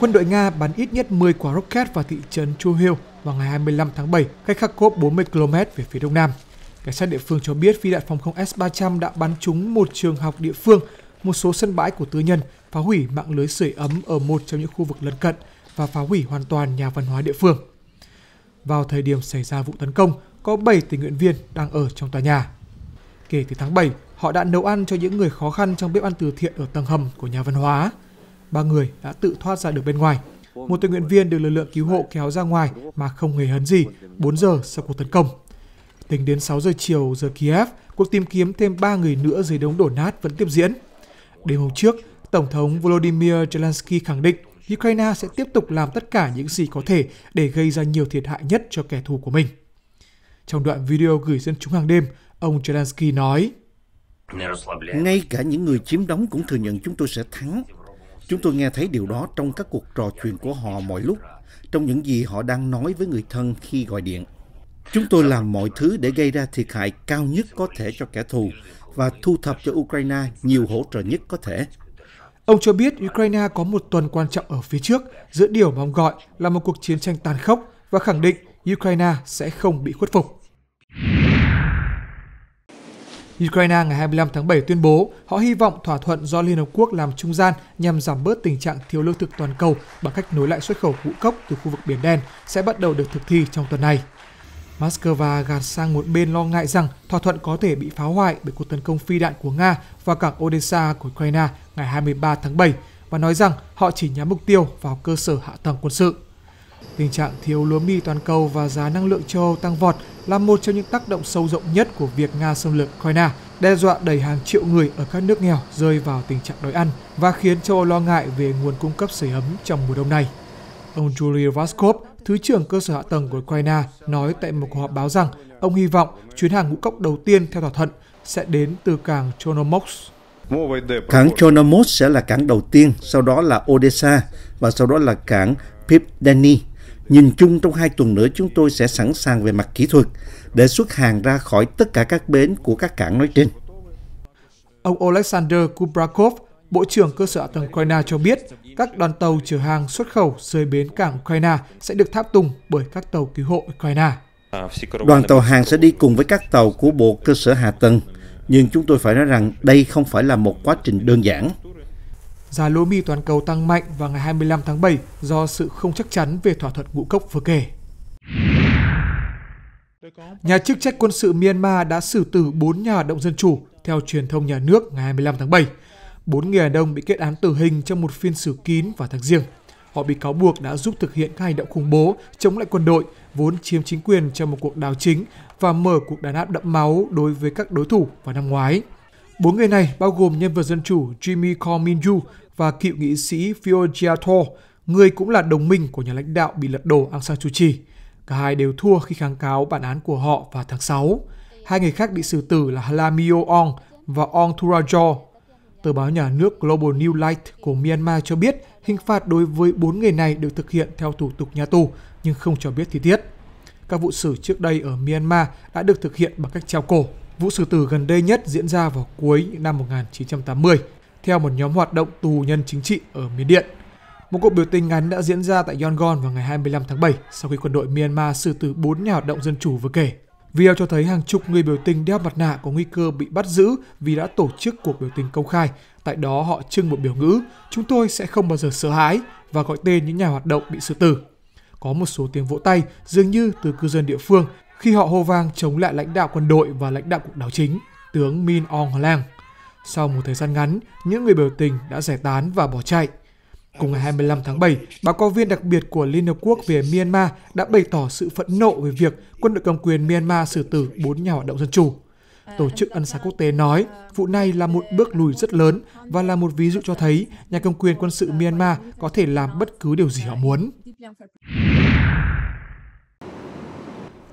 Quân đội Nga bắn ít nhất 10 quả rocket vào thị trấn Chuhil vào ngày 25 tháng 7, cách Kharkov 40 km về phía đông nam. Cảnh sát địa phương cho biết phi đạn phòng không S-300 đã bắn trúng một trường học địa phương, một số sân bãi của tư nhân, phá hủy mạng lưới sưởi ấm ở một trong những khu vực lân cận và phá hủy hoàn toàn nhà văn hóa địa phương. Vào thời điểm xảy ra vụ tấn công, có 7 tình nguyện viên đang ở trong tòa nhà. Kể từ tháng 7, họ đã nấu ăn cho những người khó khăn trong bếp ăn từ thiện ở tầng hầm của nhà văn hóa ba người đã tự thoát ra được bên ngoài. Một tình nguyện viên được lực lượng cứu hộ kéo ra ngoài mà không hề hấn gì 4 giờ sau cuộc tấn công. Tính đến 6 giờ chiều giờ Kiev, cuộc tìm kiếm thêm 3 người nữa dưới đống đổ nát vẫn tiếp diễn. Đêm hôm trước, Tổng thống Volodymyr Zelensky khẳng định Ukraine sẽ tiếp tục làm tất cả những gì có thể để gây ra nhiều thiệt hại nhất cho kẻ thù của mình. Trong đoạn video gửi dân chúng hàng đêm, ông Zelensky nói Ngay cả những người chiếm đóng cũng thừa nhận chúng tôi sẽ thắng. Chúng tôi nghe thấy điều đó trong các cuộc trò chuyện của họ mọi lúc, trong những gì họ đang nói với người thân khi gọi điện. Chúng tôi làm mọi thứ để gây ra thiệt hại cao nhất có thể cho kẻ thù và thu thập cho Ukraine nhiều hỗ trợ nhất có thể. Ông cho biết Ukraine có một tuần quan trọng ở phía trước giữa điều mà ông gọi là một cuộc chiến tranh tàn khốc và khẳng định Ukraine sẽ không bị khuất phục. Ukraine ngày 25 tháng 7 tuyên bố họ hy vọng thỏa thuận do Liên Hợp Quốc làm trung gian nhằm giảm bớt tình trạng thiếu lương thực toàn cầu bằng cách nối lại xuất khẩu ngũ cốc từ khu vực Biển Đen sẽ bắt đầu được thực thi trong tuần này. Moscow gạt sang một bên lo ngại rằng thỏa thuận có thể bị phá hoại bởi cuộc tấn công phi đạn của Nga vào cảng Odessa của Ukraine ngày 23 tháng 7 và nói rằng họ chỉ nhắm mục tiêu vào cơ sở hạ tầng quân sự. Tình trạng thiếu lúa mì toàn cầu và giá năng lượng châu Âu tăng vọt là một trong những tác động sâu rộng nhất của việc Nga xâm lược Ukraine, đe dọa đẩy hàng triệu người ở các nước nghèo rơi vào tình trạng đói ăn và khiến châu Âu lo ngại về nguồn cung cấp sưởi ấm trong mùa đông này. Ông Yuri Vaskov, Thứ trưởng cơ sở hạ tầng của Ukraine, nói tại một cuộc họp báo rằng ông hy vọng chuyến hàng ngũ cốc đầu tiên theo thỏa thuận sẽ đến từ cảng Chornomorsk. Cảng Chornomorsk sẽ là cảng đầu tiên, sau đó là Odessa và sau đó là cảng Pipdani. Nhìn chung trong hai tuần nữa chúng tôi sẽ sẵn sàng về mặt kỹ thuật để xuất hàng ra khỏi tất cả các bến của các cảng nói trên. Ông Alexander Kubrakov, Bộ trưởng cơ sở ạ tầng Ukraine cho biết các đoàn tàu chở hàng xuất khẩu rời bến cảng Ukraine sẽ được tháp tùng bởi các tàu cứu hộ Ukraine. Đoàn tàu hàng sẽ đi cùng với các tàu của Bộ Cơ sở Hạ tầng, nhưng chúng tôi phải nói rằng đây không phải là một quá trình đơn giản. Giá lúa mì toàn cầu tăng mạnh vào ngày 25 tháng 7 do sự không chắc chắn về thỏa thuận ngũ cốc vừa kể. Nhà chức trách quân sự Myanmar đã xử tử 4 nhà hoạt động dân chủ theo truyền thông nhà nước ngày 25 tháng 7. 4 người đàn ông bị kết án tử hình trong một phiên xử kín vào tháng riêng. Họ bị cáo buộc đã giúp thực hiện các hành động khủng bố chống lại quân đội vốn chiếm chính quyền trong một cuộc đảo chính và mở cuộc đàn áp đẫm máu đối với các đối thủ vào năm ngoái. Bốn người này bao gồm nhân vật dân chủ Jimmy Corbyn và cựu nghị sĩ Phil Giato, người cũng là đồng minh của nhà lãnh đạo bị lật đổ Aung San Suu Kyi. Cả hai đều thua khi kháng cáo bản án của họ vào tháng 6. Hai người khác bị xử tử là Halamio Ong và Ong Thurajo. Tờ báo nhà nước Global New Light của Myanmar cho biết hình phạt đối với bốn người này được thực hiện theo thủ tục nhà tù, nhưng không cho biết chi tiết. Các vụ xử trước đây ở Myanmar đã được thực hiện bằng cách treo cổ. Vụ xử tử gần đây nhất diễn ra vào cuối năm 1980 theo một nhóm hoạt động tù nhân chính trị ở miền Điện. Một cuộc biểu tình ngắn đã diễn ra tại Yangon vào ngày 25 tháng 7 sau khi quân đội Myanmar xử tử 4 nhà hoạt động dân chủ vừa kể. Video cho thấy hàng chục người biểu tình đeo mặt nạ có nguy cơ bị bắt giữ vì đã tổ chức cuộc biểu tình công khai. Tại đó họ trưng một biểu ngữ, chúng tôi sẽ không bao giờ sợ hãi và gọi tên những nhà hoạt động bị xử tử. Có một số tiếng vỗ tay dường như từ cư dân địa phương khi họ hô vang chống lại lãnh đạo quân đội và lãnh đạo cuộc đảo chính, tướng Min Aung Hlaing. Sau một thời gian ngắn, những người biểu tình đã giải tán và bỏ chạy. Cùng ngày 25 tháng 7, báo cáo viên đặc biệt của Liên Hợp Quốc về Myanmar đã bày tỏ sự phẫn nộ về việc quân đội cầm quyền Myanmar xử tử bốn nhà hoạt động dân chủ. Tổ chức Ân xá Quốc tế nói vụ này là một bước lùi rất lớn và là một ví dụ cho thấy nhà cầm quyền quân sự Myanmar có thể làm bất cứ điều gì họ muốn.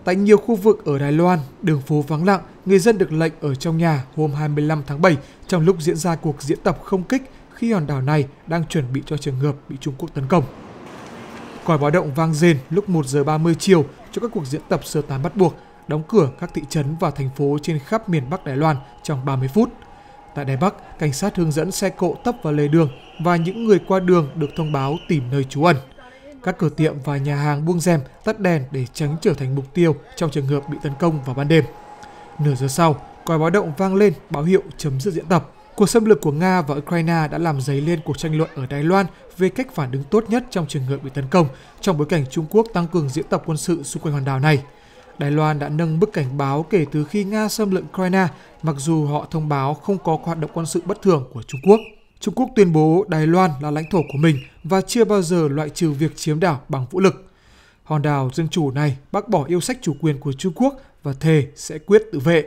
Tại nhiều khu vực ở Đài Loan, đường phố vắng lặng, người dân được lệnh ở trong nhà hôm 25 tháng 7 trong lúc diễn ra cuộc diễn tập không kích khi hòn đảo này đang chuẩn bị cho trường hợp bị Trung Quốc tấn công. Còi báo động vang rền lúc 1 giờ 30 chiều cho các cuộc diễn tập sơ tán bắt buộc, đóng cửa các thị trấn và thành phố trên khắp miền Bắc Đài Loan trong 30 phút. Tại Đài Bắc, cảnh sát hướng dẫn xe cộ tấp vào lề đường và những người qua đường được thông báo tìm nơi trú ẩn. Các cửa tiệm và nhà hàng buông rèm, tắt đèn để tránh trở thành mục tiêu trong trường hợp bị tấn công vào ban đêm. Nửa giờ sau, còi báo động vang lên báo hiệu chấm dứt diễn tập. Cuộc xâm lược của Nga và Ukraine đã làm dấy lên cuộc tranh luận ở Đài Loan về cách phản ứng tốt nhất trong trường hợp bị tấn công trong bối cảnh Trung Quốc tăng cường diễn tập quân sự xung quanh hòn đảo này. Đài Loan đã nâng mức cảnh báo kể từ khi Nga xâm lược Ukraine, mặc dù họ thông báo không có hoạt động quân sự bất thường của Trung Quốc. Trung Quốc tuyên bố Đài Loan là lãnh thổ của mình và chưa bao giờ loại trừ việc chiếm đảo bằng vũ lực. Hòn đảo dân chủ này bác bỏ yêu sách chủ quyền của Trung Quốc và thề sẽ quyết tự vệ.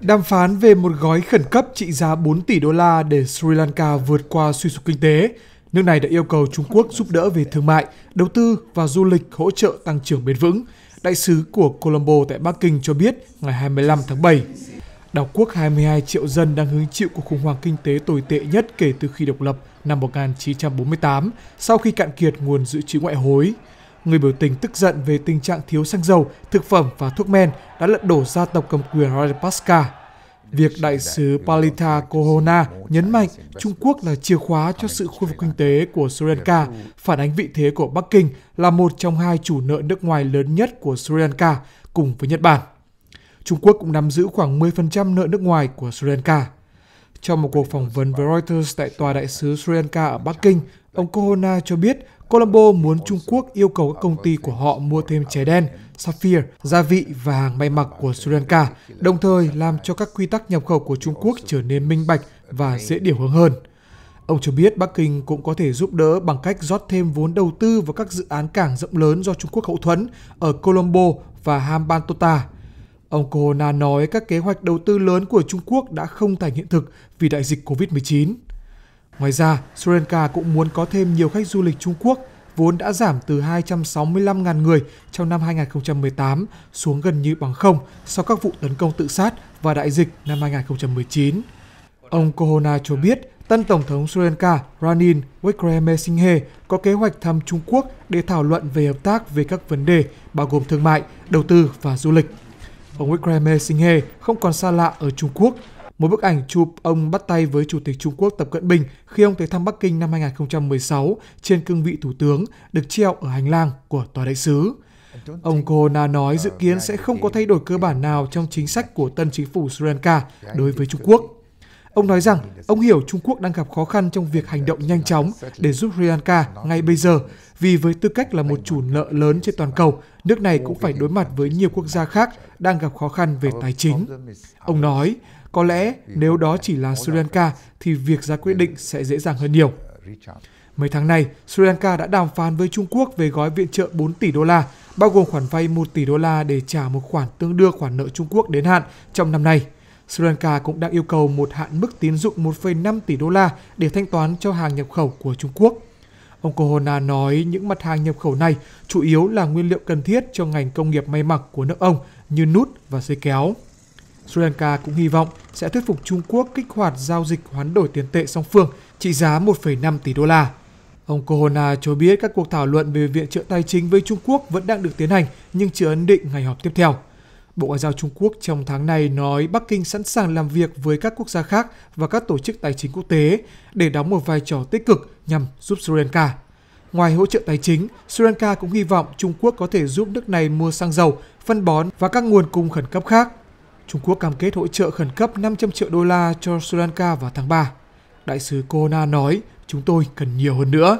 Đàm phán về một gói khẩn cấp trị giá 4 tỷ đô la để Sri Lanka vượt qua suy sụp kinh tế. Nước này đã yêu cầu Trung Quốc giúp đỡ về thương mại, đầu tư và du lịch hỗ trợ tăng trưởng bền vững. Đại sứ của Colombo tại Bắc Kinh cho biết ngày 25 tháng 7 đảo quốc 22 triệu dân đang hứng chịu cuộc khủng hoảng kinh tế tồi tệ nhất kể từ khi độc lập năm 1948 sau khi cạn kiệt nguồn dự trữ ngoại hối. Người biểu tình tức giận về tình trạng thiếu xăng dầu, thực phẩm và thuốc men đã lật đổ gia tộc cầm quyền Rajapaksa. Việc đại sứ Palita Kohona nhấn mạnh Trung Quốc là chìa khóa cho sự khôi phục kinh tế của Sri Lanka, phản ánh vị thế của Bắc Kinh là một trong hai chủ nợ nước ngoài lớn nhất của Sri Lanka cùng với Nhật Bản. Trung Quốc cũng nắm giữ khoảng 10% nợ nước ngoài của Sri Lanka. Trong một cuộc phỏng vấn với Reuters tại Tòa đại sứ Sri Lanka ở Bắc Kinh, ông Kohona cho biết Colombo muốn Trung Quốc yêu cầu các công ty của họ mua thêm chè đen, sapphire, gia vị và hàng may mặc của Sri Lanka, đồng thời làm cho các quy tắc nhập khẩu của Trung Quốc trở nên minh bạch và dễ điều hướng hơn. Ông cho biết Bắc Kinh cũng có thể giúp đỡ bằng cách rót thêm vốn đầu tư vào các dự án cảng rộng lớn do Trung Quốc hậu thuẫn ở Colombo và Hambantota. Ông Kohona nói các kế hoạch đầu tư lớn của Trung Quốc đã không thành hiện thực vì đại dịch COVID-19. Ngoài ra, Sri Lanka cũng muốn có thêm nhiều khách du lịch Trung Quốc vốn đã giảm từ 265.000 người trong năm 2018 xuống gần như bằng không sau các vụ tấn công tự sát và đại dịch năm 2019. Ông Kohona cho biết tân Tổng thống Sri Lanka Ranin Wickremesinghe có kế hoạch thăm Trung Quốc để thảo luận về hợp tác về các vấn đề bao gồm thương mại, đầu tư và du lịch. Ông sinh Singhe không còn xa lạ ở Trung Quốc. Một bức ảnh chụp ông bắt tay với Chủ tịch Trung Quốc Tập Cận Bình khi ông tới thăm Bắc Kinh năm 2016 trên cương vị Thủ tướng được treo ở hành lang của Tòa đại sứ. Ông Kohona nói dự kiến sẽ không có thay đổi cơ bản nào trong chính sách của tân chính phủ Sri Lanka đối với Trung Quốc. Ông nói rằng ông hiểu Trung Quốc đang gặp khó khăn trong việc hành động nhanh chóng để giúp Sri Lanka ngay bây giờ, vì với tư cách là một chủ nợ lớn trên toàn cầu, nước này cũng phải đối mặt với nhiều quốc gia khác đang gặp khó khăn về tài chính. Ông nói, có lẽ nếu đó chỉ là Sri Lanka thì việc ra quyết định sẽ dễ dàng hơn nhiều. Mấy tháng nay, Sri Lanka đã đàm phán với Trung Quốc về gói viện trợ 4 tỷ đô la, bao gồm khoản vay 1 tỷ đô la để trả một khoản tương đương khoản nợ Trung Quốc đến hạn trong năm nay. Sri Lanka cũng đang yêu cầu một hạn mức tín dụng 1,5 tỷ đô la để thanh toán cho hàng nhập khẩu của Trung Quốc. Ông Kohona nói những mặt hàng nhập khẩu này chủ yếu là nguyên liệu cần thiết cho ngành công nghiệp may mặc của nước ông như nút và dây kéo. Sri Lanka cũng hy vọng sẽ thuyết phục Trung Quốc kích hoạt giao dịch hoán đổi tiền tệ song phương trị giá 1,5 tỷ đô la. Ông Kohona cho biết các cuộc thảo luận về viện trợ tài chính với Trung Quốc vẫn đang được tiến hành nhưng chưa ấn định ngày họp tiếp theo. Bộ Ngoại giao Trung Quốc trong tháng này nói Bắc Kinh sẵn sàng làm việc với các quốc gia khác và các tổ chức tài chính quốc tế để đóng một vai trò tích cực nhằm giúp Sri Lanka. Ngoài hỗ trợ tài chính, Sri Lanka cũng hy vọng Trung Quốc có thể giúp nước này mua xăng dầu, phân bón và các nguồn cung khẩn cấp khác. Trung Quốc cam kết hỗ trợ khẩn cấp 500 triệu đô la cho Sri Lanka vào tháng 3. Đại sứ Kona nói, chúng tôi cần nhiều hơn nữa.